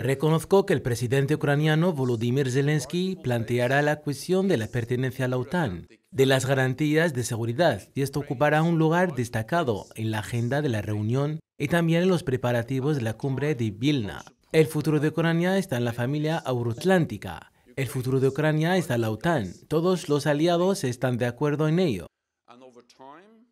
Reconozco que el presidente ucraniano Volodymyr Zelensky planteará la cuestión de la pertenencia a la OTAN, de las garantías de seguridad, y esto ocupará un lugar destacado en la agenda de la reunión y también en los preparativos de la cumbre de Vilna. El futuro de Ucrania está en la familia euroatlántica. El futuro de Ucrania está en la OTAN. Todos los aliados están de acuerdo en ello.